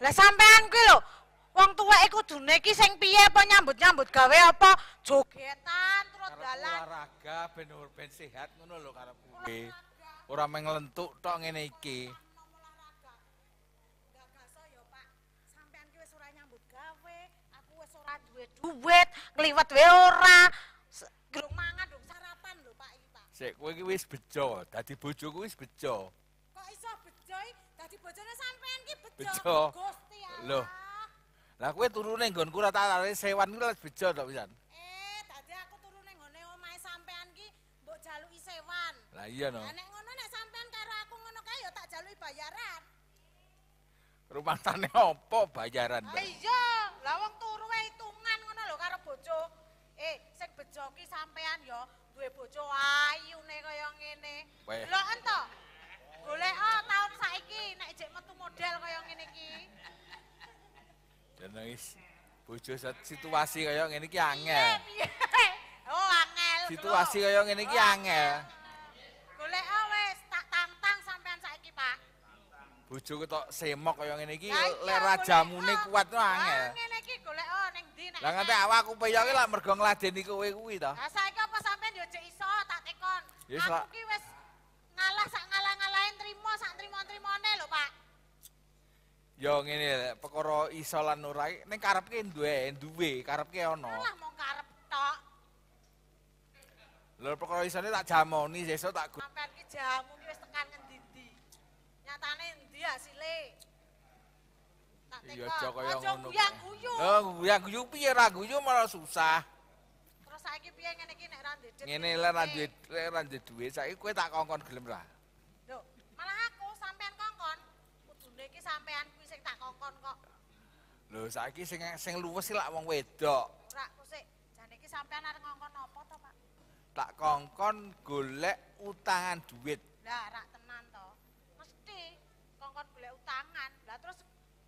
Lah sampean kuwi lho, wong tuwa iku dune iki sing piye apa nyambut-nyambut gawe apa jogetan terus dalan. Olahraga ben ur ben sehat ngono lho karep kuwi. Ora meng lentuk tok ngene iki. duwit, ngliwat wae ora. Grung mangan dong sarapan lho Pak iki Pak. Sik kowe iki wis bejo, dadi bojoku wis bejo. di bojone sampean ki bejo. Oh, Gusti Allah. Lah kowe turune nggonku ra tak arep sewan kuwi bejo tok pisan. Eh, tadi aku turune nggone omahe sampean ki mbok jaluki sewan. Lah iya no. Nek ngono nek sampean karo aku ngono kae ya tak jaluki bayaran. Rumah tane opo bayaran? Lah iya, lah wong turu wae hitungan ngono lho karo bojo. Eh, sing bejo ki sampean ya duwe bojo ayune kaya ngene. Lho ento, Golek oh taun saiki nek jek metu model kaya ngene iki. Jeneng wis bojo situasi kaya ngene iki angel. Oh angel. Situasi oh. kaya ngene iki oh, angel. Golek oh wis tak tantang sampean saiki Pak. Bojoku ketok semok kaya ngene iki lek rajamune oh. kuat to angel. Ngene iki golek oh ning ndi nek. Lah ngate awakku peyoke lak mergo ngladeni kowe kuwi to. Lah saiki apa sampean yo jek iso tak tekon. Aku ki Yo ngene lek perkara iso lan ora ning karepke duwe duwe karepke ana. Lah mong karep tok. Lah perkara isane tak jamoni sesuk tak gu. Sampeyan ki jamu ki wis tekan ngendi di. Nyatane endi asile? Tak teko. Iya aja kaya ngono. Aja guyang guyu. Lah guyang guyu piye ra guyu malah susah. Terus saiki piye ngene iki nek ra ndedet. Ngene lek ra ndedet ra ndedet duwe saiki kowe tak kongkon gelem ra. Lho, malah aku sampean kongkon. Kudune iki sampean sing tak kokon kok. Lho saiki sing sing luwes lak wong wedok. Ora kusik, jane iki sampean arep ngongkon apa to, Pak? Tak kongkon golek utangan duit. Lah rak tenan to. Mesti kongkon golek utangan. Lah terus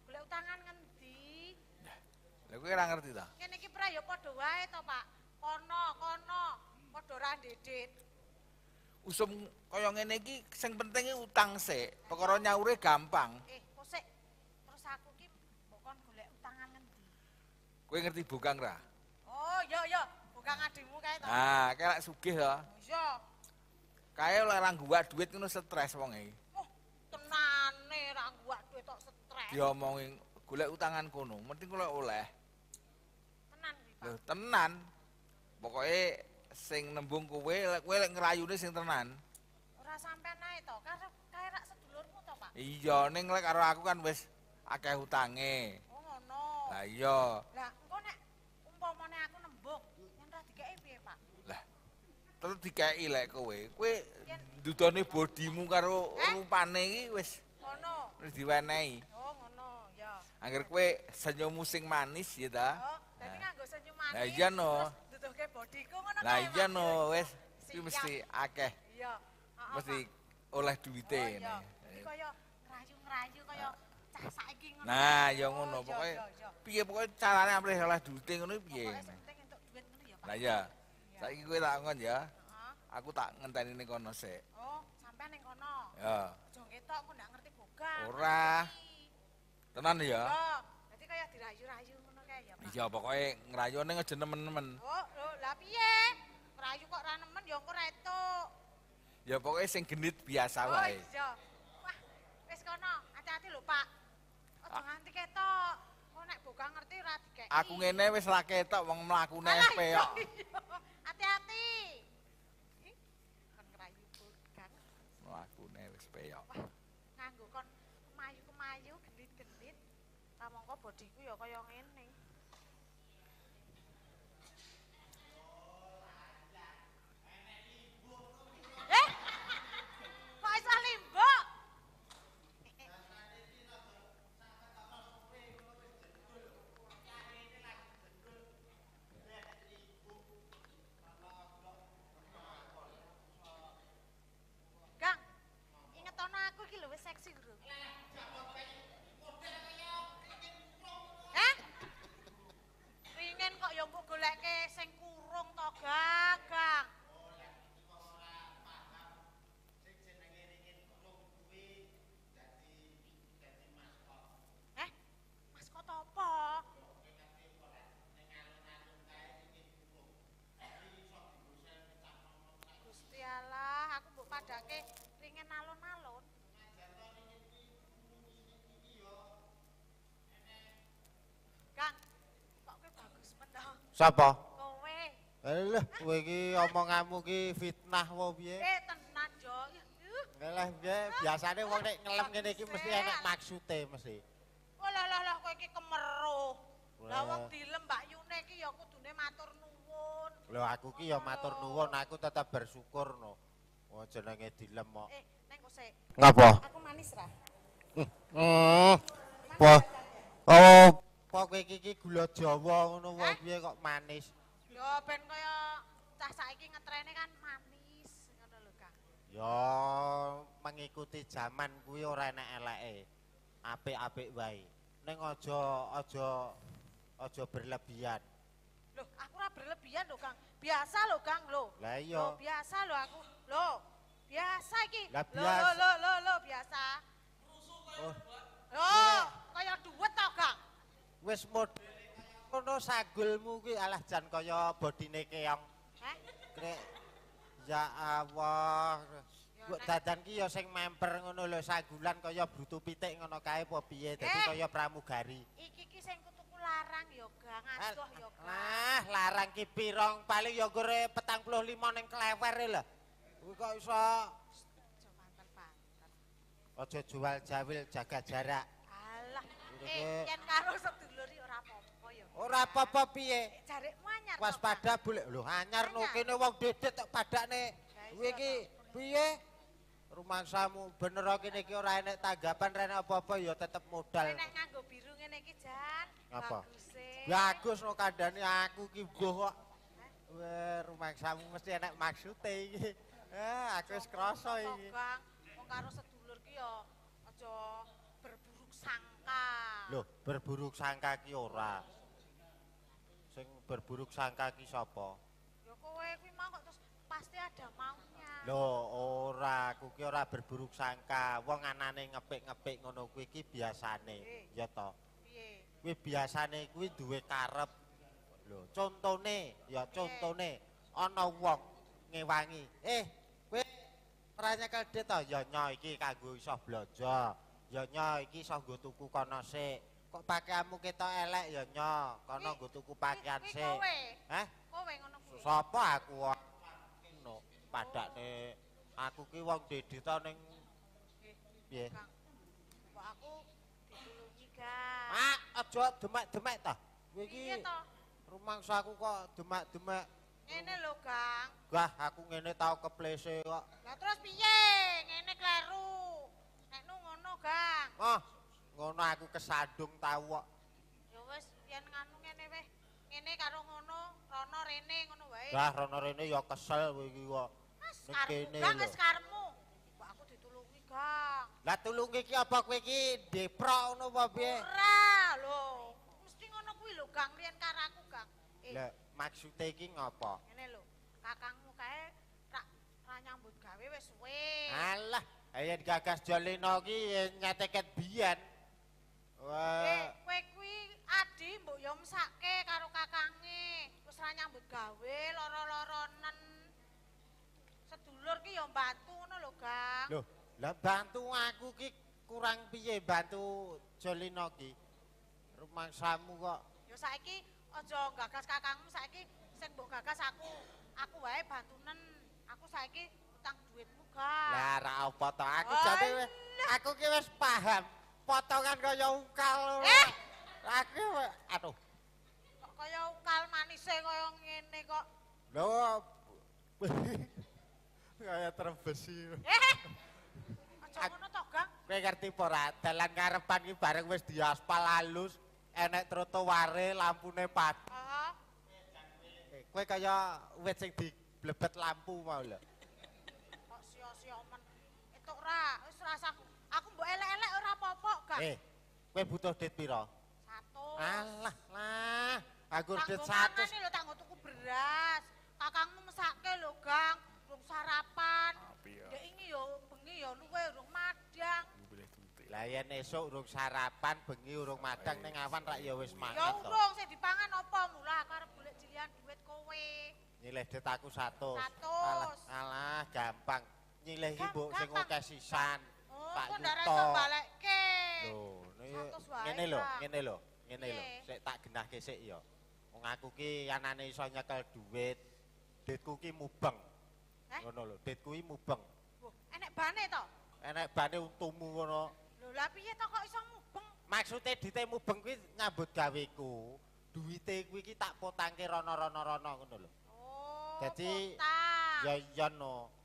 golek utangan ngendi? Lah kowe ora ngerti to? Kene iki pra ya padha wae to, Pak. Kono, kono, padha ra dedet. Usum kaya ngene iki sing penting utang sik. Perkara nyaure gampang. Eh, Kowe ngerti bukang ra? Oh, iya iya, bukang adimu kae to. Nah, kae lek sugih to. Iya. Kae lek ra nguwak duit ngono stres wong iki. E. Oh, tenane ra nguwak duit tok stres. Diomongi golek utangan kono, mending kok oleh. Tenan iki, Pak. tenan. Pokoke sing nembung kowe lek kowe lek ngrayune sing tenan. Ora sampean nae to, kae kae sedulurmu to, Pak. Iya, ning lek karo aku kan wis akeh utange. Ayo. Lah, engko nek umpamane aku nembuk, yen ora dikeki piye, Pak? Lah. Terus dikeki lek kowe, kowe ndudone bodimu karo eh? rupane iki wis ngono. Wis diwenehi. Oh, ngono, ya. Angger kowe senyummu sing manis ya ta? Oh, dadi nganggo senyum manis. Lah iya no. Ndudohke bodiku ngono. Lah iya no, wis iki mesti akeh. Iya. Ah, ah, mesti oleh duwite. Oh, iya. Iki kaya rayu-rayu kaya Nah, saiki ngono. Nah, ya ngono oh, pokoke piye pokoke carane amrih oleh dhuwite ngono piye. Lah iya. Saiki kowe tak ngon ya. Aku tak ngenteni ning kono sik. Oh, sampean ning kono. Ya. Aja ketok aku ndak ngerti boga. Ora. Tenan ya. Oh, dadi kaya dirayu-rayu ngono kae ya. Iya, pokoke ngrayone aja nemen-nemen. Oh, lho, lah piye? Rayu kok ra nemen ya engko retuk. Ya pokoke sing genit biasa wae. Oh, iya. Wah, wis kono. Hati-hati lho, Pak. nganti ketok. Kok nek boga ngerti ora dikeki. Aku ngene wis ra ketok wong mlaku nek yo. Hati-hati. Kon wis peyok. Nganggo kon mayu-mayu gendit-gendit. Tamangka bodiku yo kaya Sapa? Kowe. Lha kowe iki omonganmu iki fitnah wa piye? Eh tenan, Jo. Lha piye biasane wong nek ngelem ngene iki mesti enak maksude mesti. Oh lah lah kowe iki kemeruh. Lah wong dilem Mbak Yune iki ya kudune matur nuwun. Lho aku ki ya matur oh. nuwun, aku tetap bersyukur no. Wong oh, jenenge dilem kok. Eh, nek kose. Ngapa? Aku manis ra. Hmm. Wah. Hmm. Oh, apa kowe iki gula Jawa ngono wae eh? piye kok manis? Lho ben kaya cah saiki ngetrene kan manis ngono lho Kang. Ya mengikuti zaman kuwi ora enak eleke. Apik-apik wae. Ning aja aja aja berlebihan. Loh, aku ora berlebihan lho Kang. Biasa lho Kang lho. Lah iya. Loh, biasa lho aku. Lho, biasa iki. Lah, biasa. Lho, lho, lho, lho, biasa. Rusuh kaya oh. Loh, kaya duwet tau Kang. wis modele kono sagulmu kuwi alah jan kaya bodine keong. Hah? Ya Allah. Kok dadan ki ya sing memper ngono lho sagulan kaya brutu pitik ngono kae apa piye dadi eh. kaya pramugari. Iki ki sing kutuku larang ya gang atuh ya gang. Lah larang ki pirong paling ya gore 45 ning klewer e lho. Kuwi kok iso Aja jual jawil jaga jarak. Eh, eh, yen karo sedulur iki ora apa-apa ya. Ora apa-apa piye? Eh, Jarikmu anyar. Waspada boleh. Lho anyar no kene wong dedet tok padakne. Kuwi iki piye? Rumansamu bener kene iki ora enek tanggapan rene apa-apa ya tetep modal. Enek nganggo biru ngene iki, Jan. Apa? Bagus eh. no kandhane aku ki boh kok. Wah, rumansamu mesti enek maksude iki. Eh, aku wis krasa iki. Wong karo sedulur ki ya aja berburuk sangka. lho berburuk sangka ki ora. Sing berburuk sangka ki sapa? Ya kowe kuwi mau kok terus pasti ada maunya. lho, ora, aku ki ora berburuk sangka. Wong anane ngepik-ngepik ngono kuwi ki biasane, ya to. Piye? Kuwi biasane kuwi duwe karep. Loh, contone, ya contone ana wong ngewangi, "Eh, kowe pranyekel dhe to? Ya nyo iki kanggo iso blojo." ya nyo iki iso nggo tuku kono sik kok pakaianmu kita elek ya nyo kono nggo tuku pakaian sik heh kowe ngono kuwi sopo aku no padake aku ki wong dedi to ning piye kok aku ditulungi ga mak ah, aja demak demek ta kowe iki rumangsa aku kok demak-demak ngene lho Kang Gah aku ngene tau keplese kok Lah terus piye ngene kleru Kang. Oh, ngono aku kesandung tau kok. Ya wis, yen nganu ngene weh. Ngene karo ngono, rono rene ngono wae. Lah rono rene ya kesel kowe iki kok. Nek kene. Kang wis karmu. Kok aku ditulungi, Kang. Lah tulungi iki apa kowe iki deprok ngono apa piye? Ora, lho. Mesti ngono kuwi lho, Kang, riyen karaku, Kang. Eh. Lah, maksude iki ngopo? Ngene lho, kakangmu kae ra nyambut gawe wis suwe. Alah, Ayen gagas Jolino ki eh, nyateket biyen. Wah. Eh, kowe kuwi adi mbok yo sakke karo kakange. Wis ra nyambut gawe loro-loronen. Sedulur ki yo bantu ngono lho, Kang. Lho, lah bantu aku ki kurang piye bantu Jolino ki? Rumangsamu kok. Yo saiki aja gagas kakangmu saiki sing mbok gagas aku. Aku wae bantunen. Aku saiki utang duitmu. suka. Lah ora apa to, aku jane oh, aku ki wis paham. Potongan kaya ukal. lho Eh, aku aduh. Kok kaya ukal manise kaya ngene kok. Lho. kaya terbesi. Eh. Aja ngono to, Gang. ngerti apa ora? Dalan ngarepan ki bareng wis diaspal halus, enek trotoare, lampune padha. Kowe kaya wit sing diblebet lampu mau lho. ora, wis aku mbok elek-elek ora apa-apa, Kak. Eh, kowe butuh duit piro? 100. Alah, lah. Aku duit 100. Kang, ini lho tak ngutuku beras. Kakangmu mesake lho, Kang. Rum sarapan. Ah, ya ini yo bengi yo luwe urung madang. Lah yen esuk urung sarapan bengi urung madang ning eh, awan rak ya wis mangan. Ya urung sing dipangan apa mulah aku arep golek cilian duit kowe. Nyilih det aku 100. 100. Alah, alah gampang. nyilehi mbok sing akeh sisan. Oh, Pak Yuto. Lho, ngene lho, ngene lho, ngene lho. Sik tak genahke sik ya. Wong aku ki anane iso nyekel dhuwit. Ditku ki mubeng. Eh? Ngono lho, ditku ki mubeng. enek bane to? Enek bane untumu ngono. Lho, lha piye to kok iso mubeng? Maksude dite mubeng kuwi nyambut gaweku. Duwite kuwi ki tak potangke rono-rono-rono ngono lho. Oh. Dadi ya iya no.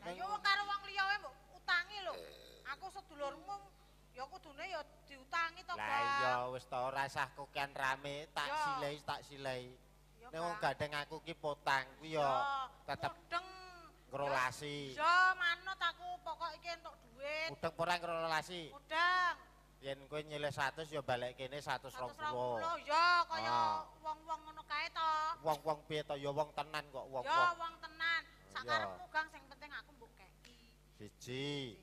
Lah yo karo wong liyane mbok utangi lho. Eh. Aku sedulurmu ya kudune ya diutangi to, Bang. Lah ya wis to ora usah kokian rame, tak silei tak silei. Nek wong gadeng aku ki potang ku yo tetep deng ngrolasi. Yo manut aku pokok iki entuk dhuwit. Udeng ora ngrolasi. Udeng. yen kowe nyilih 100 ya balek kene 120. 120 ya kaya ah. wong-wong ah. ngono kae to. Wong-wong piye to ya wong tenan kok wong Ya wong tenan. Sakarepmu gang sing siji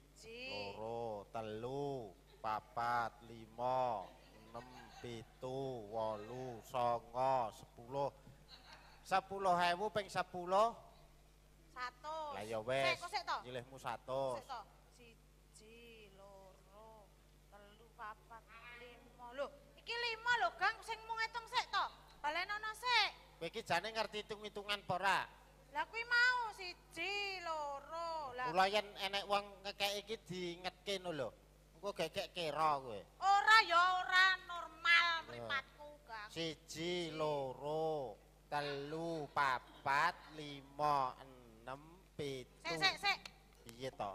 loro telu papat lima enem pitu wolu songo sepuluh sepuluh hewu peng sepuluh satu lah ya wes nyilihmu satu siji loro telu papat lima lo iki lima lo gang sing mau ngitung sek to balen ono sek Begitu jane ngerti hitung-hitungan porak Lah kuwi mau siji, loro. Lah kula yen enek wong ngekek iki diingetke no lho. Engko gekek kero kowe. Ora ya ora normal mripatku, eh, Kang. Siji, loro, telu, papat, lima, enem, pitu. Sik sik sik. Piye to?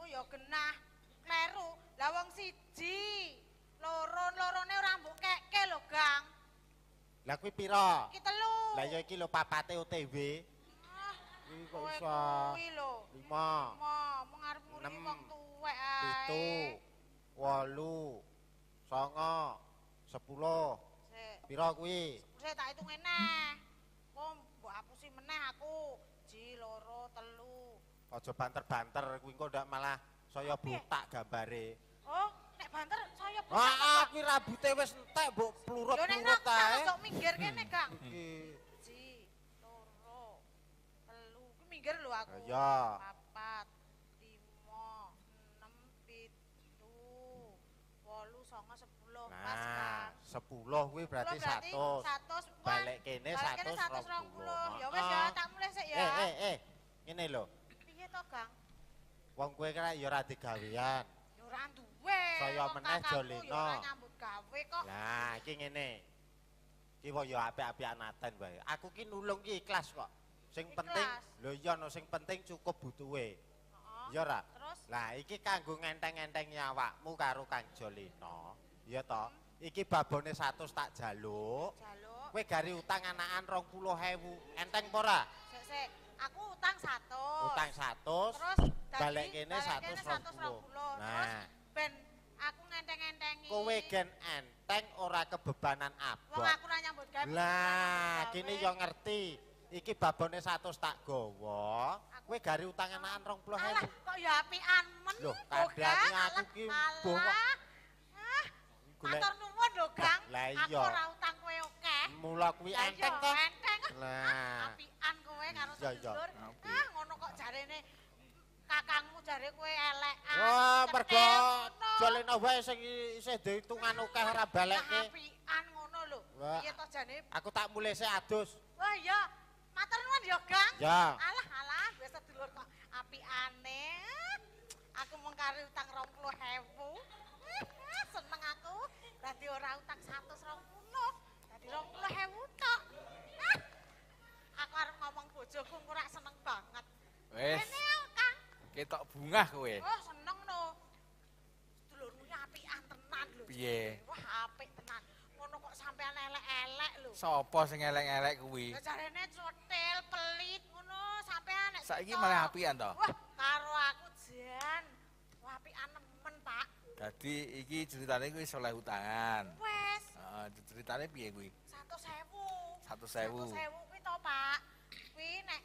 Oh ya genah meru. Lah wong siji, loro-lorone ora mbok keke lho, gang. Lah kuwi pira? Iki telu. Lah ya iki lho papate OTW. Ah, iki kok iso. Kuwi lho. 5. 5. Mung muring wong tuwek ae. Itu. Walu. Songo. Sepuluh. Pira kuwi? Wis tak hitung enak. Kom, mbok apusi meneh aku. Ji loro telu. Aja banter-banter kuwi kok ndak malah saya butak gambare. Oh, banter saya bukan Ah, kuwi rambute wis entek, Mbok, plurut Yo nek sok minggir kene, Kang. Siji, loro, telu. Ku minggir lho aku. Iya. Papat, lima, enam, pitu, wolu, songo, sepuluh. Nah, Mas, kuwi berarti satu. Balik kene satu rong puluh. Ya wis ya, tak mulai sik ya. Eh, eh, eh. Ngene lho. Piye to, Kang? Wong kowe kan ya ora digawean. Ya ora gawe. Saya meneh Jolino. Lah iki ngene. Iki kok ya apik-apik anaten wae. Aku ki nulung ki ikhlas kok. Sing ikhlas. penting lho iya no sing penting cukup butuhe. Heeh. Iya ra? Lah iki kanggo ngenteng-ngenteng nyawakmu karo Kang Jolino. Iya to? Hmm. Iki babone 100 tak jaluk. Jaluk. Kowe gari utang anakan 20000. Enteng apa ora? Sik, aku utang 100. Utang 100. Terus balik kene 120. 120. Nah. Terus, ben aku ngenteng-ngentengi. Kowe gen enteng ora kebebanan apa. Wong aku ra nyambut gawe. Lah, kene yo ngerti. Iki babone 100 tak gawa. Kowe gari utang anakan 20.000. Alah, kok ya apian men. Loh, kadhane aku ki bohong. Hah, Gula... Atur nuwun Kang. Aku ora utang kowe oke. Mula kuwi enteng kok. Enteng, Lah, apian kowe karo sedulur. Ah, ngono kok jarene kakangmu jare kowe elek. Ah, Wah, pergo jolene wae sing isih diitungan akeh ora baleke. Apian ngono lho. Piye to jane? Aku tak mulai sik adus. Wah, iya. Matur nuwun ya, Gang. Ya. Alah, alah, biasa dulur kok apiane. Aku mung kari utang 20.000. Seneng aku. Dadi ora utang 120. Dadi 20.000 tok. Aku arep ngomong bojoku kurang seneng banget. Wis. ketok bungah kowe. Oh, seneng no. Dulurmu apik tenan lho. Piye? Wah, apik tenan. Ngono kok sampean elek-elek lho. Sopo sing elek-elek kuwi? Lah carane cotel pelit ngono sampean nek saiki malah apian to. Wah, karo aku jan. Wah, apian nemen, Pak. Dadi iki ceritane kuwi soleh utangan. Wes. Heeh, uh, ceritane piye kuwi? 100.000. 100.000. 100.000 kuwi to, Pak. Kuwi nek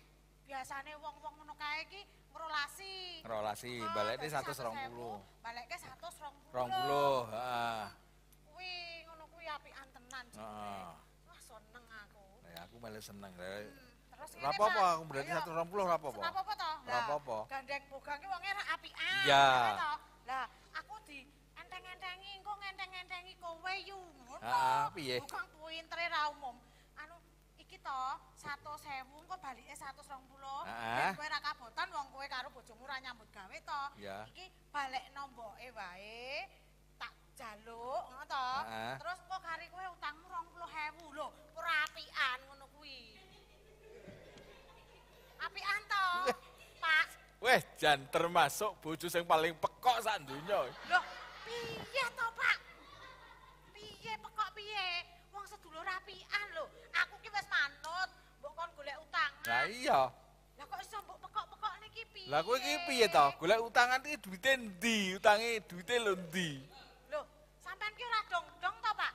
biasanya wong-wong ngono kae iki ngrolasi. Ngrolasi, oh, baleke 120. Baleke 120. 120, heeh. Kuwi ngono kuwi apik antenan. Heeh. Wah, seneng aku. Ya aku malah seneng. Hmm. Terus ini aku berarti 120 ora apa-apa. Ora apa-apa toh? Ora apa-apa. Gandeng bogange wong e apikan. Iya. Lah, aku di enteng-entengi, kok enteng-entengi kowe yu. Heeh, piye? Bukan pointer ra umum. to, satu sewu, kok balik satu serang puluh. Eh? Ah. Nah, kue botan, wong kue karo bojomu ra nyambut gawe to. Ya. Iki balik nombo e wae, tak jaluk, ngono to. Ah. Terus kok hari kue utangmu rong puluh hewu lo, pura apian ngono kui. Apian to, pak. Weh, jan termasuk bojo sing paling pekok sak dunya. Loh, piye to, Pak? Piye pekok piye? Wong sedulur rapian lho. iki wis manut, mbok kon golek utangan. Lah iya. Lah kok iso mbok pekok-pekok niki piye? Lah kowe iki piye to? Golek utangan iki duwite endi? Utange duwite lho endi? Lho, sampean ki ora dongdong to, Pak?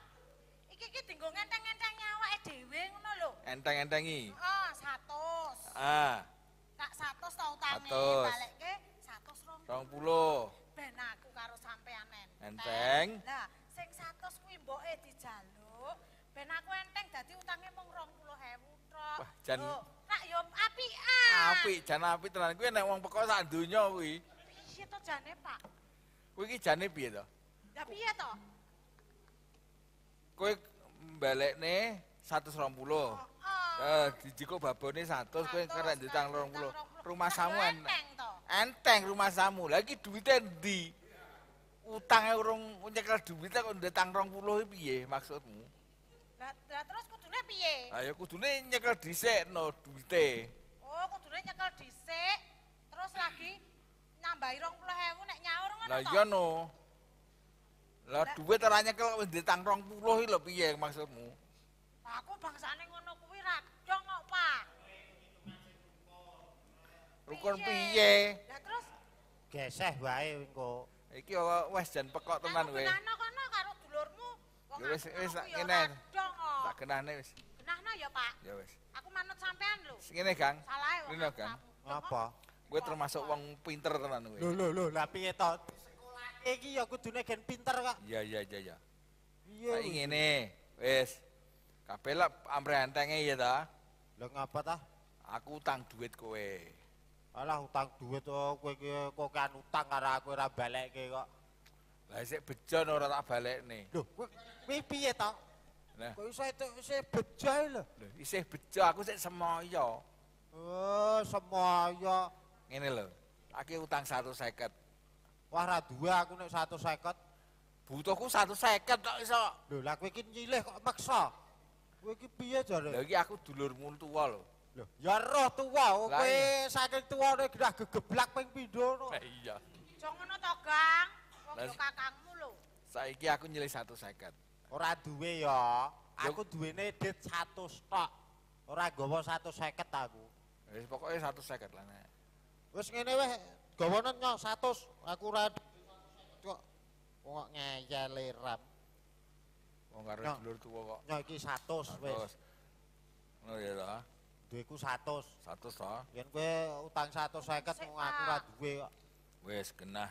Iki iki dienggo ngenteng-ngenteng awake dhewe ngono lho. Enteng-entengi. Heeh, 100. Ah. Kak 100 to utange balekke 120. 20. Ben aku karo sampean enteng. Enteng. Lah, sing 100 kuwi mboke dijalu. Ben aku enteng dadi utange mung 20.000 tok. Wah, jan oh, rak yo apik ah. Apik, jan apik tenan. Kuwi nek wong peko sak donya kuwi. Piye to jane, Pak? Kuwi iki jane piye to? Lah piye to? Kowe balekne 120. Heeh. Oh, oh. Eh, dijikuk babone 100, kowe kerek ditang 20. Rumah samu enteng. Enteng rumah samu. Lah iki duwite endi? Utange urung nyekel duwite kok ndetang 20 piye maksudmu? Lah terus kudune piye? Lah ya kudune nyekel dhisikno duwite. Oh, kudune nyekel dhisik. Terus lagi nyambahi 20.000 nek nyaur ngono Lah iya no. Lah duwit ora nyekel kok ndek 20 iki lho piye maksudmu? Lah aku bangsane ngono kuwi ra cong kok, Pak. Rukun piye? Lah terus geseh wae engko. Iki wes jan pekok tenan kowe. Ana kono karo dulurmu Ya wis wis tak ya, kene. Tak kenahne wis. Kenahno ya, Pak. Ya wis. Aku manut sampean lho. Ngene, Kang. Salah. wong. Lho, Kang. Apa? Kowe termasuk wong pinter tenan gue. Lho, lho, lho, lah piye to? Sekolah iki ya kudune gen pinter kak. Ya, ya, iya, iya, iya, iya. Iya. Lah ngene, wis. Kabeh lek amrentenge ya ta. Lho ngapa ta? Aku utang duit kowe. Alah utang duit to kowe kok kan utang karo aku ora balekke kok. Lah sik bejon ora tak balekne. Lho, kuwi piye to? Lah. Kok iso itu isih bejo lho. Lho, isih bejo aku sik semoyo. Oh, semoyo. Ngene lho. Aki utang 150. Wah, ra dua aku nek 150. Butuhku 150 kok iso. Lho, lah kowe iki nyilih kok maksa. Kowe iki piye jare? Lah iki aku dulurmu tuwa lho. Lho, ya roh tuwa oh, kowe saking tuwa nek gedah gegeblak ping pindho. Lah iya. Cok ngono to, Kang. Lah kakangmu lho. Saiki aku nyilih 150. Ora duwe ya. Aku duwene dit 100 tok. Ora satu 150 aku. Wis pokoke 150 lah nek. Wis ngene weh, gawane nyok 100. Aku ora kok kok ngeyel e, ram. Wong karo dulur tuwa kok. Nyok iki 100 wis. Ngono ya ta. Duweku 100. 100 ta. Yen kowe utang 150 mung aku ora duwe kok. Wis genah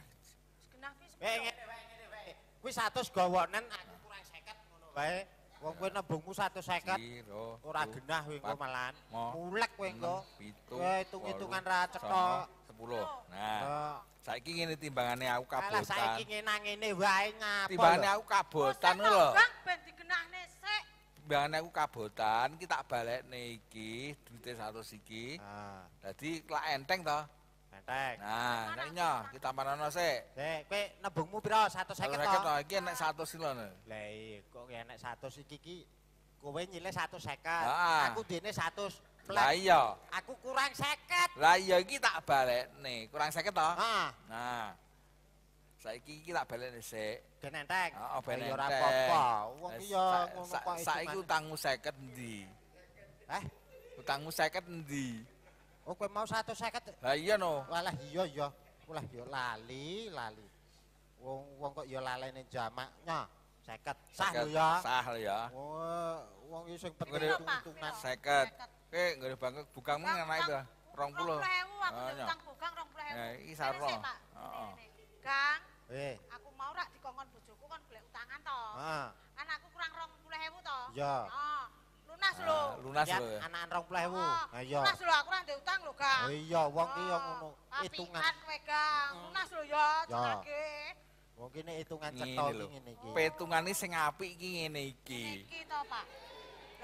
Eh ngene wae ngene wae. Kuwi 100 gawonen aku kurang 50 ngono wae. Wong kowe nebungmu 150. Ora genah kowe malan. Mulek kowe engko. Wae hitung-hitungan ra cetha 10. Nah. Saiki ngene timbangane aku kabotan. Lah saiki ngene ngene wae ngapa. Timbangane aku kabotan lho. Bang ben digenahne sik. Timbangane aku kabotan, iki tak balekne iki duite 100 iki. Ah. Dadi lak enteng to. Tentek. Nah, nek nyo ditamparno sik. Lek, kowe nembungmu pira? 150 to. Lah iki enek 100 lho. Lah iya, kok ya enek 100 iki iki kowe nyilih 150. Aku dene 100 Lah iya. Aku kurang 50. Lah iya iki tak balekne. Kurang 50 to? Heeh. Nah. Saiki iki tak balekne sik. Ben entek. Heeh, oh, ben entek. Ya ora apa-apa. Wong iki ya ngono kok. Saiki utangmu 50 endi? Eh? Utangmu 50 endi? Oh, kowe mau 150. Ha iya no. Walah iya iya. Walah yo lali, lali. Wong wong kok ya lalene jamak. Nah, 50. Sah lho ya. Sah lho Wah, Oh, wong iki sing penting untungan 50. Oke, nggih banget bukan mung enak itu. 20. 20.000 aku ah, nyutang bukang 20.000. Ya, iki sarno. Heeh. Kang, Eh. Aku mau rak dikongkon bojoku kon golek utangan to. Heeh. Ah. Kan aku kurang 20.000 to. Iya. Oh. lunas lho. Ah, lunas lho. Anakan 20.000. Ah, lunas lho, aku ora ndek utang lho, Kang. Oh iya, wong iki ya ngono. Ah, hitungan kowe, Kang. Hmm. Lunas lho ya, cekake. Wong kene hitungan cetho iki ngene iki. Petungane sing apik iki ngene iki. Iki to, Pak.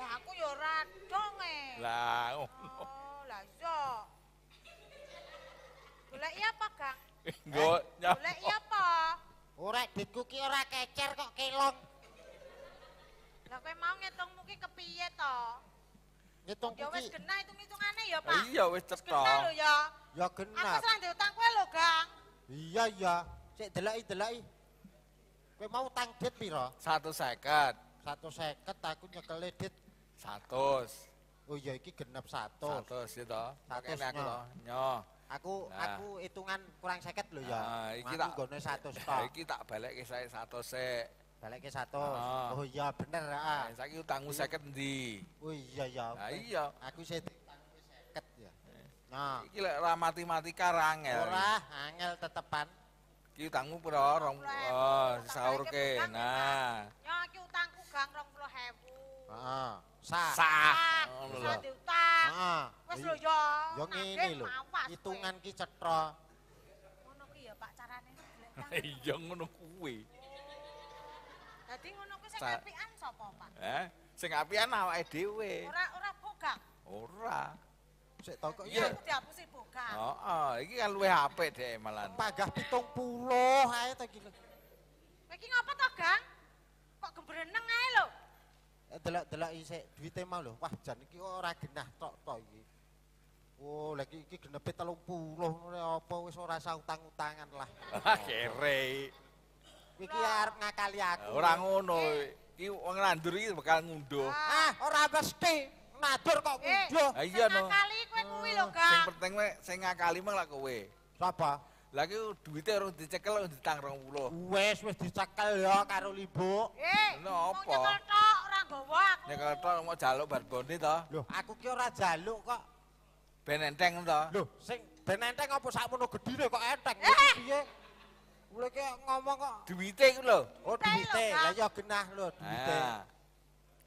Lah aku ya ora dong e. Lah oh. oh, lah iya. Golek iya apa, Kang? Nggo. Golek iya apa? Ora ditku ki ora kecer kok kelong. Lah kowe mau ngitung ki kepiye to? Ngitung Ya wis genah hitung ya, Pak. Iya wis cetha. Genah lho ya. Ya genah. Aku sering diutang kowe lho, Gang. Iya iya. cek delaki-delaki. Kowe mau utang dit pira? 150. 150 aku nyekel dit 100. Oh iya iki genep 100. 100 ya to. 100 aku nah. Aku nah. aku hitungan kurang 50 lho ya. Nah, iki tak nggone 100 to. Iki tak balekke saya 100 sik. Balik ke satu. Ah. Oh, iya bener. Ah. Nah, eh, saya itu tanggung seket di. Oh iya iya. Nah, iya. Aku saya tanggung seket ya. Eh. Nah. Ini lah ra mati-mati karang ya. Murah, angel tetepan. Ini tanggung pura orang. Oh, sahur ke. Nah. Ya, ini utangku gang rong puluh hewu. Ah. Sah. Sah. Sah oh, diutang. Ah. Wes lo yo. Yo ngene lho. Hitungan ki cetro. Ngono ki ya Pak carane. Iya ngono kuwi. Dadi ngono kuwi sing apian sapa, Pak? Heh, sing apian awake dhewe. Ora ora bogak. Ora. Sik tokok ya. diapusi bogak. Heeh, oh, oh. iki kan luwih apik dhek malan. Pagah 70 ae ta iki. Iki ngapa to, Gang? Kok gembreneng ae lho. Eh, Delak-delak iki sik duwite mau lho. Wah, jan iki ora genah tok to iki. Oh, lagi iki genepe 30 ngono apa wis ora sah utang-utangan lah. Ah, kere. iki arep ngakali aku ah, ora ngono iki wong landur iki bakal ngunduh ah ora mesti ngadur kok eh, ngunduh ha iya no ngakali kowe kuwi lho kak sing penting kowe sing ngakali mah lak kowe sapa lah iki duite urung dicekel wis ditang 20 wis wis dicekel ya karo libuk lho opo nek ora gawa aku nek mau jaluk barbone to aku ki ora jaluk kok ben enteng to lho sing ben enteng apa sakmono gedine kok enteng eh, piye Kula ki ngomong kok duwite iku lho. Oh duwite. Lah ya genah lho duwite. Ah.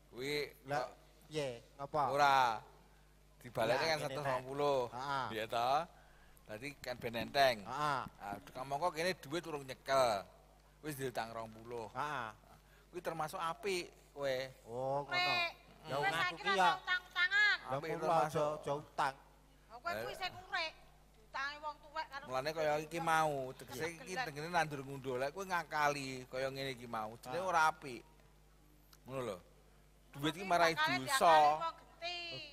Kuwi lah piye? Ngapa? Ora. Dibalekne kan 150. Heeh. Piye to? Dadi kan ben enteng. Heeh. Ah, ngomong ah. ah, kok kene duit urung nyekel. Wis diutang 20. Heeh. Kuwi termasuk apik kowe. Oh, ngono. Ya ora kira utang-utangan. Ya ora aja utang. Oh, kowe kuwi eh. sing urek. utangi wong tuwek karo mlane kaya iki mau tegese iki tengene nandur ngundolek kowe ngakali kaya ngene iki mau jane ah. ora apik ngono lho duit iki marai dosa oh,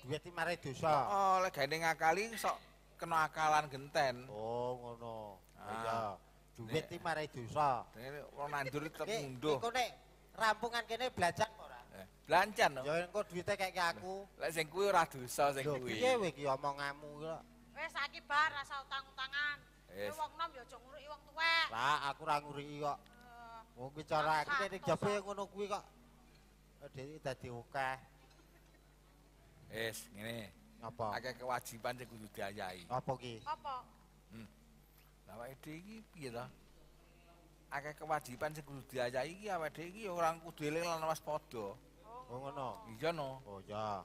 duit iki marai dosa oh lek gaene ngakali sok kena akalan genten oh ngono ah. oh, iya duit iki marai dosa dene wong nandur tetep munduh iki nek rampungan kene belajar eh, Lancan no? Ya engko duwite kaya aku. Lek sing kuwi ora dosa sing kuwi. Piye kowe iki omonganmu kuwi? Wes saiki bar rasa utang-utangan. Wis wong nom ya aja nguruki wong tuwek. Lah aku ra nguruki kok. Eh, wong iki cara aku iki jebule ngono kuwi kok. Eh, dhewe dadi akeh. Wis ngene. Apa? Akeh kewajiban sing kudu diayahi. Apa ki? Apa? Hmm. Lah awake iki piye ta? Akeh kewajiban sing kudu diayahi iki awake dhewe iki ora kudu eling lan waspada. Oh, oh ngono. Iya no. Oh ya.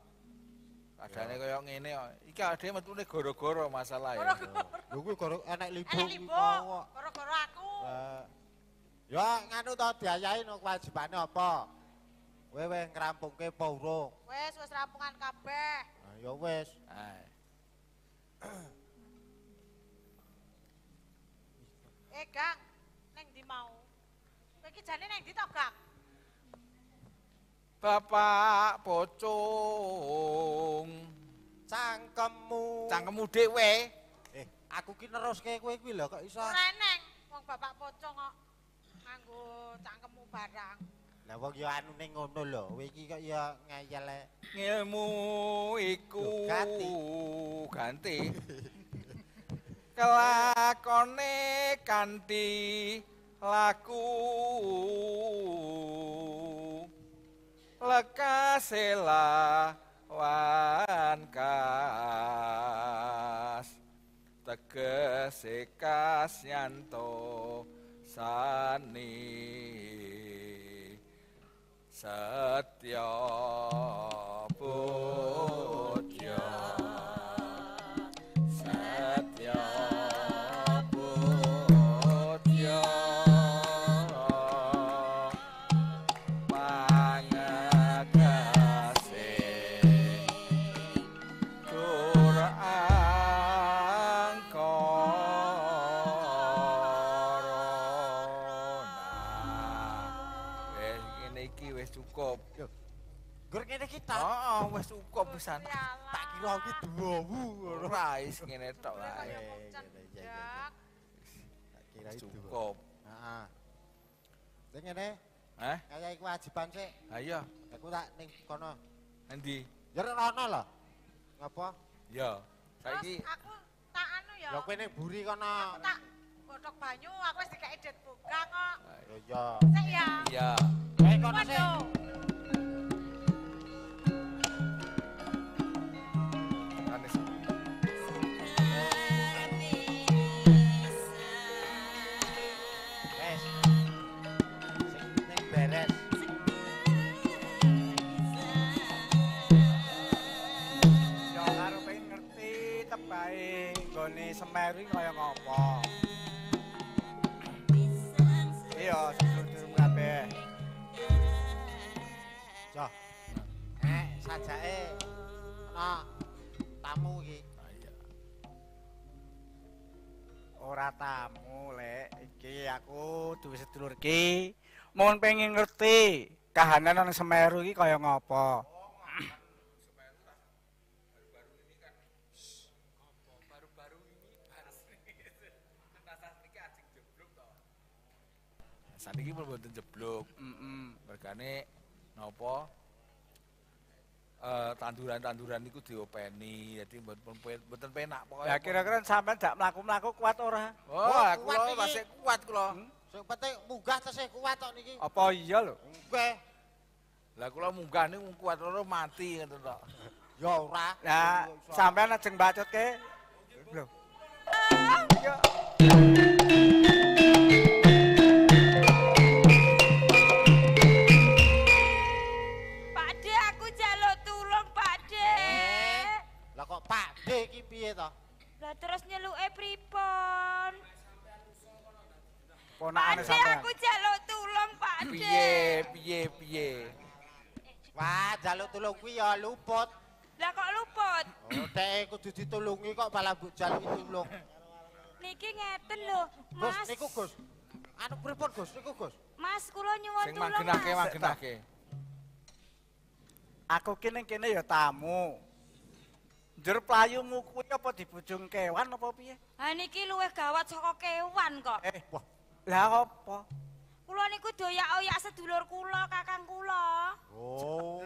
Kadane koyo ngene kok. Iki adhe metune gara-gara masalah. Lho kuwi gara enek libung utawa gara-gara aku. Ya nganu to diayahi no kewajibane apa? Wis wis ngrampungke apa urung? Wis wis rampungan kabeh. Ah ya wis. Eh gang, neng ndi mau? Kowe iki jane neng ndi to, Kang? Bapak pocong cangkemmu cangkemmu dhewe eh aku ki neruske kowe kuwi lho kok iso ora neng wong bapak pocong kok nganggo cangkemmu barang lah wong ya, anune ngono lho kowe iki kok yo ngeyel e. ngilmu iku ganti ganti kelakone ganti laku lekaselawan wankas tegese kasyanto sani setia ini kita. Oh, oh wes uko Tak kira aku dua bu, rice ini tak lah. Tak kira itu uko. Ah, ini nih. Eh? Kayak kewajiban sih. Ayo. Aku tak nih kono. Nanti. Jadi rono lah. Ngapa? Ya. Saya ini. Aku tak anu ya. Ya aku ini buri kono. Aku tak botok banyu, aku sih kayak edit buka kok. Ayo. Ya, Iya. Eh kono sih. Mary kaya ngopo. Iya, sedulur kabeh. Cah. Eh, sajake ana tamu iki. Ah, iya. Ora tamu, le Iki aku duwe sedulur iki. Mohon pengen ngerti kahanan nang Semeru iki kaya ngopo. niki pun buat jeblok. Heeh. Mergane napa eh, tanduran-tanduran niku diopeni, jadi mboten penak pokoke. Ya kira-kira sampean dak mlaku-mlaku kuat ora? Oh, kula masih kuat kula. Hmm? Sing penting munggah tesih kuat tok niki. Apa iya lho? Nggih. Lah kula munggah niku kuat ora mati ngoten tok. Ya ora. Lah sampean ajeng bacotke. Lho. kepala Mbok Jal iki lho. Niki ngeten lho, Mas. Gus, niku Gus. Anu pripun Gus, niku Gus. Mas, kula nyuwun tulung. Sing magenake, magenake. Aku ki ning kene ya tamu. Jer playumu kuwi apa di dibujung kewan apa piye? Ha niki luwih gawat saka kewan kok. Eh, wah. Lah apa? Kula niku doyak-oyak sedulur kula, kakang kula. Oh.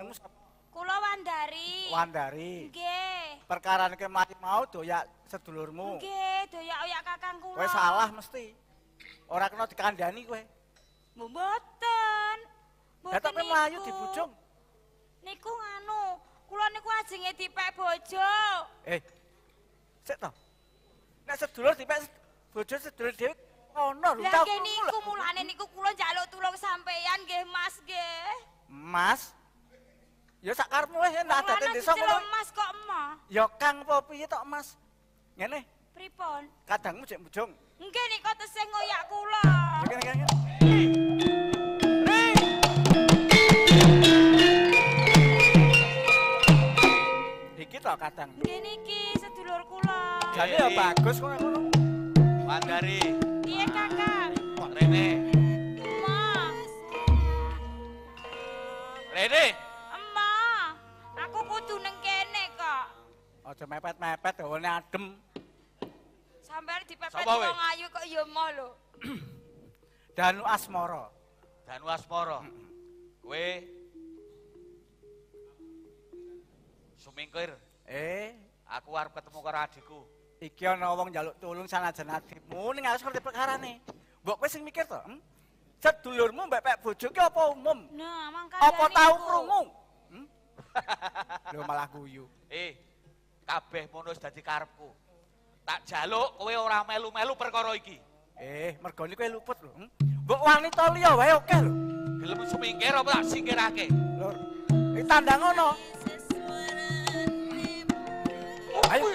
Kula Wandari. Wandari. Nggih. Perkara nek mau doyak sedulurmu. Nggih, doyak oyak kakang kula. Kowe salah mesti. Ora kena dikandani kowe. Mboten. Mboten. Lah tapi mlayu dibujung. Niku nganu, kula niku ajenge dipek bojo. Eh. Sik to. Nek sedulur dipek bojo sedulur dhewe ono lho. Lah kene mulane niku kula njaluk tulung sampeyan nggih Mas nggih. mas Ya sak karepmu wis nak dadi desa ngono. Mas kok emo? Ya Kang apa piye tok Mas? Ngene. Pripun? Kadangmu jek mujung. Nggih nek kok tesih ngoyak kula. Ngene ngene. Iki tok kadang. Nggih niki sedulur kula. Jadi ya bagus kok ngono. Wandari. Iya Kakak. Wah Rene. Mas. Rene. Rene. Aja mepet-mepet dawane adem. Sampeyan dipepet wong ayu kok ya mo lho. Danu Asmara. Danu Asmara. Kowe Sumingkir. Eh, aku arep ketemu karo adikku. Iki ana wong njaluk tulung sanajan adikmu ning harus ngerti perkarane. Mbok kowe sing mikir to? Hmm? Sedulurmu mbek pek bojoke apa umum? Nah, mangkane. Apa tau krungu? Hmm? Lho malah guyu. Eh, kabeh mono dadi karepku. Tak jaluk kowe ora melu-melu perkara iki. Eh, mergo niku luput lho. Hmm? Mbok wanita liya wae oke lho. Gelem sumingkir apa tak singkirake? Lur. Iki tandang ngono. Ayo.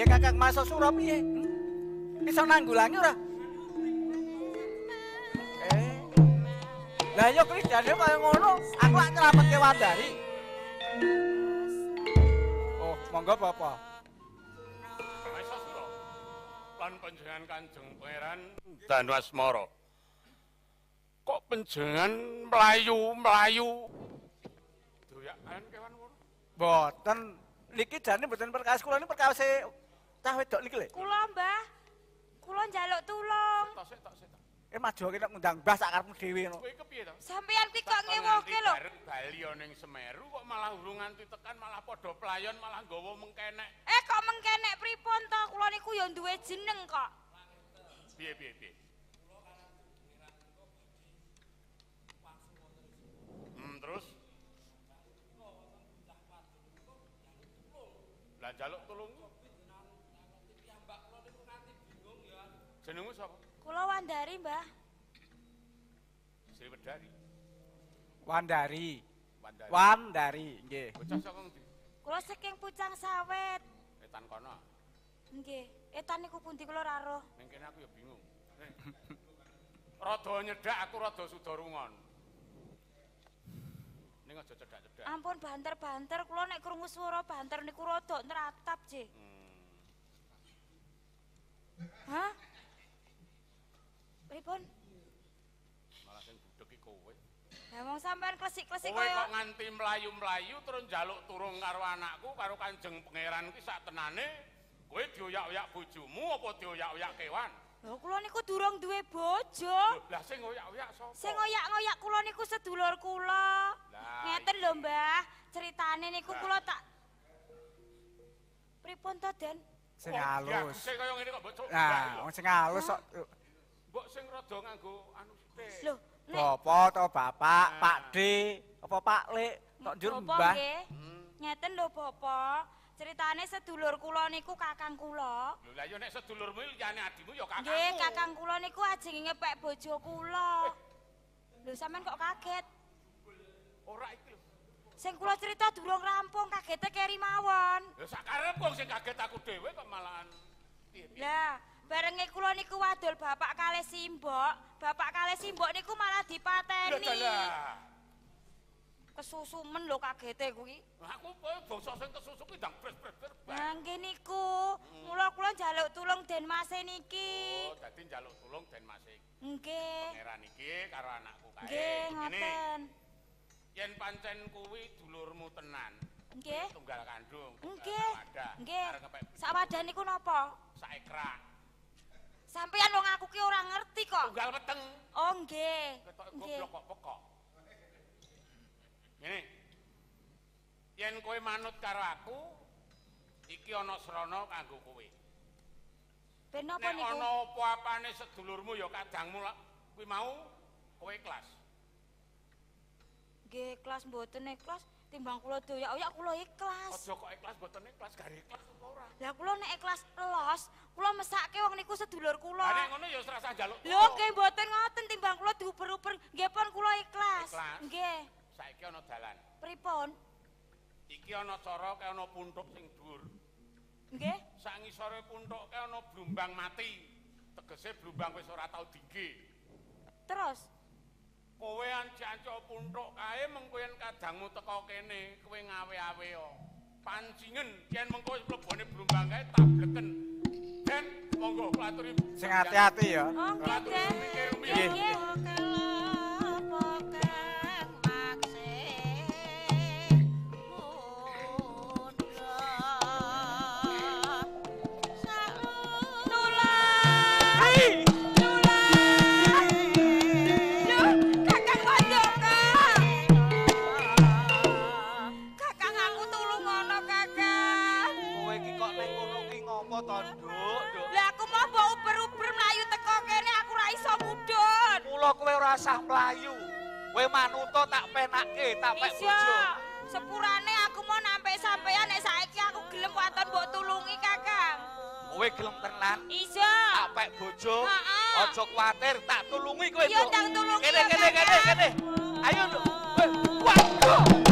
piye ya kakak masuk surah piye? bisa hmm? nanggulangi ora? Eh. yuk yo jadi kaya ngono, aku terapet ke wadari Oh, monggo apa Maesa sura. Lan panjenengan Kanjeng Pangeran dan wasmoro Kok panjenengan melayu melayu Doyakan kewan ngono. Boten niki jane mboten perkawis kula niku perkawis Cah wedok niki lho. Kula, Mbah. Kula njaluk tulung. Eh majo kita ngundang Mbah sak karepmu dhewe ngono. Kowe kepiye to? Sampeyan iki kok ngewoke lho. Bareng Bali ning Semeru kok malah urungan tu tekan malah padha playon malah gawa mengkenek. Eh kok mengkenek pripun to? Kula niku ya duwe jeneng kok. Piye piye piye? Hmm, terus? Lah jaluk tulung Jenengmu sapa? Kula Wandari, Mbah. Sri Wedari. Wandari. Wandari. Wandari, nggih. Bocah saka ngendi? Kula saking Pucang sawit. Etan kono. Nggih, etan niku pundi kula ora roh. Mengkene aku ya bingung. rada nyedak aku rada sudarungan. rungon. Ning aja cedak-cedak. Ampun banter-banter kula nek krungu swara banter niku rada neratap, Jih. Hmm. Hah? Pripun? Malah sing budheki kowe. Lah wong sampean klesik-klesik kowe. kok nganti mlayu-mlayu terus njaluk turung karo anakku karo Kanjeng Pangeran kuwi sak tenane kowe dioyak-oyak bojomu apa dioyak-oyak kewan? Lho kula niku durung duwe bojo. Lah sing ngoyak oyak sapa? Sing oyak-oyak kula niku sedulur kula. Nah, Ngeten lho Mbah, ceritane niku kula tak Pripun to, Den? Sing oh, halus. sing kaya ngene kok bojo. Nah, sing halus kok. Mbok sing rada nganggo anu sithik. Lho, bapa to bapak, pakde, apa pak lek tok njur mbah. Hmm. Ngeten lho bapa, critane sedulur kula niku kakang kula. Lho la yo nek sedulurmu liyane adimu yo kakangku. Nggih, kakang kula niku ajeng ngepek bojo kula. Eh. Lho sampean kok kaget? Ora iku Sing kula cerita durung rampung kagete keri mawon. Lah sakarep wong sing kaget aku dhewe kok malahan piye barenge kula niku wadul bapak kalih simbok bapak kalih simbok niku malah dipateni kesusumen lho kagete kuwi aku basa sing kesusu ki ndang pres pres bang niku hmm. mula kula njaluk tulung den mase niki oh dadi jaluk tulung den mase nggih pangeran niki, karo anakku kae nggih ngoten yen pancen kuwi dulurmu tenan nggih tunggal kandung nggih nggih sak wadah niku nopo? sak ikrak Sampeyan wong aku ki ora ngerti kok. Tunggal weteng. Oh nggih. Goblok kok pekok. Ngene. Yen kowe manut karo aku, iki ana srana kanggo kowe. Ben napa niku? Nek ana apa-apane sedulurmu ya kadangmu kuwi mau kowe kelas. Nggih, kelas mboten ikhlas. Eh, kelas... timbang kula doyok-oyok oh kula ikhlas. Aja kok ikhlas boten ikhlas gar ikhlas apa ora. Lah kula nek ikhlas los, kula mesake wong niku sedulur kula. Lah ngono ya serasa njaluk. Lho nggih mboten ngoten timbang kula diuber-uber nggih pun kula ikhlas. Nggih. Saiki ana dalan. Pripun? Iki ana cara kae ana puntuk sing dhuwur. Nggih. Sak ngisore puntuk kae ana blumbang mati. Tegese blumbang wis ora tau digi. Terus? kowe an jancuk puntuk kae mengko yen kadangmu teko kene kowe ngawe-awe pancingen yen mengko mlebone blumbang kae tableken den monggo klaturi sing ati-ati ya oke oke asah melayu we manuto tak penake tak pek bojo sepurane aku mau nampe sampean nek saiki aku gelem waton mbok tulungi kakang kowe gelem tenan iya tak pek bojo aja kuwatir tak tulungi kowe iya tak tulungi kene kene kene kene ayo kuwat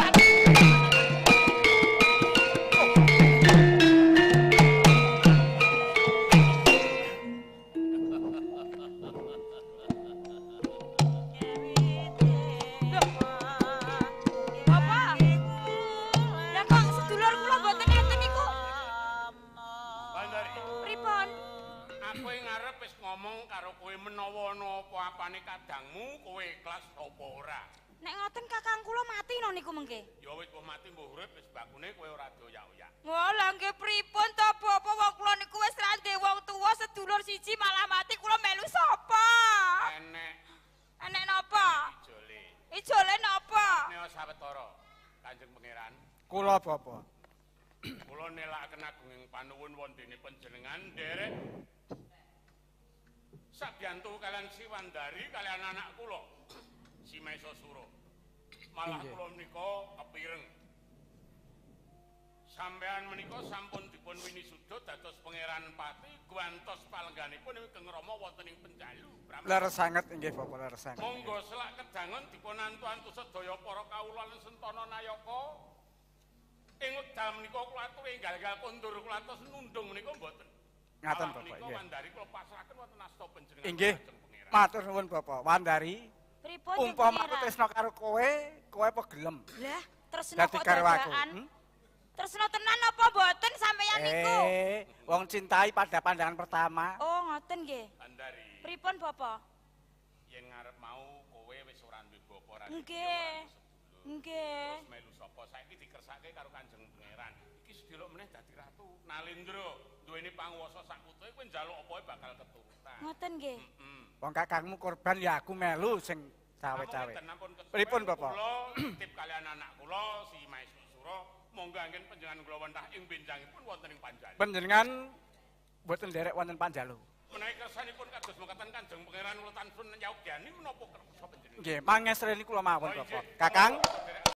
menika sampun dipun winisuda dados pangeran pati gwantos palengganipun ingkang rama wonten ing penjalu. Ler sanget inggih Bapa ler sanget. Monggo selak kedangan dipun antu-antu sedaya para kawula lan sentana nayaka. Ing wekdal menika kula atur enggal-enggal kondur kula atus nundung menika mboten. Ngaten Bapak. Menika Wandari kula pasrahaken wonten asta panjenengan. Inggih. Matur nuwun Bapak. Wandari. Pripun umpama aku karo kowe, kowe apa gelem? Lah, kok dadakan. Hmm? Tresno tenan apa mboten sampeyan eh, niku? Eh, wong cintai pada pandangan pertama. Oh, ngoten nggih. Andari. Pripun Bapak. Yen ngarep mau kowe wis ora duwe bapa ra. Nggih. Nggih. Terus melu sapa saiki dikersake karo Kanjeng Pangeran. Iki sedelok meneh dadi ratu. Nalindro, duweni panguwasa sak kutuke kowe njaluk apae bakal keturutan. Ngoten nggih. Heeh. Mm Wong kakangmu korban ya aku melu sing cawe-cawe. Pripun Bapak. Kula titip kalian anak kula si Maestro monggo angin panjenengan kula wonten ing benjangipun wonten ing panjalu. Panjenengan mboten nderek wonten panjalu. Menika sanipun kados mekaten Kanjeng Pangeran Wulan Sun nyaugiani menapa kersa panjenengan. Nggih, pangestreni kula mawon, oh, Bapak. Kakang